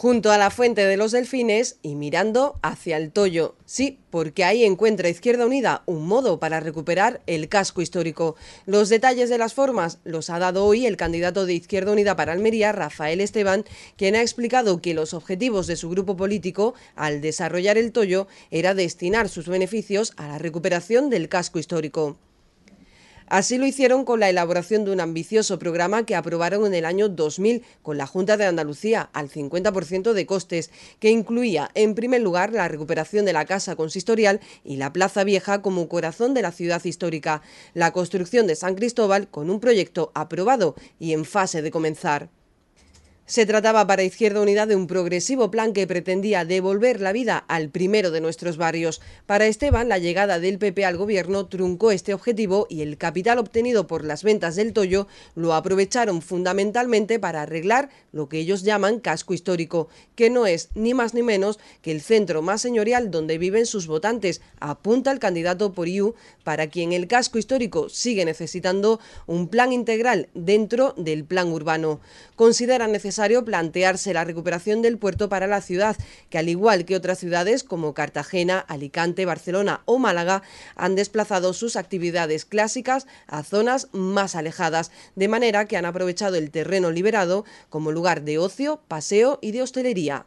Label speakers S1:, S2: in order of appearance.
S1: junto a la fuente de los delfines y mirando hacia el Toyo. Sí, porque ahí encuentra Izquierda Unida un modo para recuperar el casco histórico. Los detalles de las formas los ha dado hoy el candidato de Izquierda Unida para Almería, Rafael Esteban, quien ha explicado que los objetivos de su grupo político al desarrollar el Toyo era destinar sus beneficios a la recuperación del casco histórico. Así lo hicieron con la elaboración de un ambicioso programa que aprobaron en el año 2000 con la Junta de Andalucía al 50% de costes, que incluía en primer lugar la recuperación de la casa consistorial y la Plaza Vieja como corazón de la ciudad histórica, la construcción de San Cristóbal con un proyecto aprobado y en fase de comenzar. Se trataba para Izquierda Unida de un progresivo plan que pretendía devolver la vida al primero de nuestros barrios. Para Esteban, la llegada del PP al gobierno truncó este objetivo y el capital obtenido por las ventas del Toyo lo aprovecharon fundamentalmente para arreglar lo que ellos llaman casco histórico, que no es ni más ni menos que el centro más señorial donde viven sus votantes, apunta el candidato por IU, para quien el casco histórico sigue necesitando un plan integral dentro del plan urbano. Considera necesario necesario plantearse la recuperación del puerto para la ciudad, que al igual que otras ciudades como Cartagena, Alicante, Barcelona o Málaga, han desplazado sus actividades clásicas a zonas más alejadas, de manera que han aprovechado el terreno liberado como lugar de ocio, paseo y de hostelería.